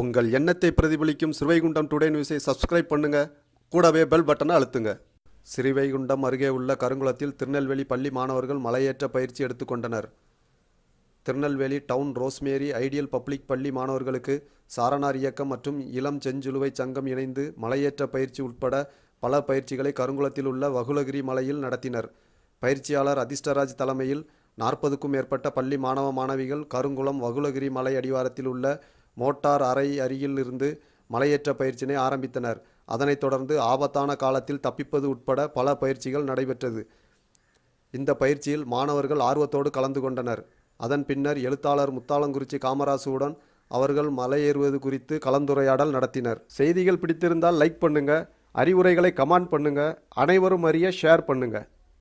உங்கள் எண்ணத்தை பிரதிபலிக்கும் ஸ்ரீவைகுண்டம் டுடே நியூஸை சப்ஸ்கிரைப் பண்ணுங்க கூடவே பெல் பட்டனை அழுத்துங்க ஸ்ரீவைகுண்டம் அருகே உள்ள கருங்குளத்தில் திருநெல்வேலி பள்ளி மாணவர்கள் மலையேற்ற பயிற்சி எடுத்துக்கொண்டனர் Tirunelveli town Rosemary ideal public பள்ளி மாணவர்களுக்கு சாரணார் இயக்கம் மற்றும் இளம் செஞ்சிலுவை சங்கம் இணைந்து மலையேற்ற பயிற்சி உட்பட பல பயிற்சிகளை கருங்குளத்தில் உள்ள வகுலகிரி மலையில் நடத்தினர் பயிற்சியாளர் அதிர்ஷ்டராஜ் தலைமையில் நாற்பதுக்கும் மேற்பட்ட பள்ளி மாணவ மாணவிகள் கருங்குளம் வகுலகிரி மலை அடிவாரத்தில் உள்ள மோட்டார் அறை அருகில் இருந்து மலையேற்ற பயிற்சியினை ஆரம்பித்தனர் அதனைத் தொடர்ந்து ஆபத்தான காலத்தில் தப்பிப்பது உட்பட பல பயிற்சிகள் நடைபெற்றது இந்த பயிற்சியில் மாணவர்கள் ஆர்வத்தோடு கலந்து கொண்டனர் அதன் பின்னர் எழுத்தாளர் முத்தாளங்குறிச்சி காமராசுவுடன் அவர்கள் மலையேறுவது குறித்து கலந்துரையாடல் நடத்தினர் செய்திகள் பிடித்திருந்தால் லைக் பண்ணுங்கள் அறிவுரைகளை கமெண்ட் பண்ணுங்கள் அனைவரும் அறிய ஷேர் பண்ணுங்கள்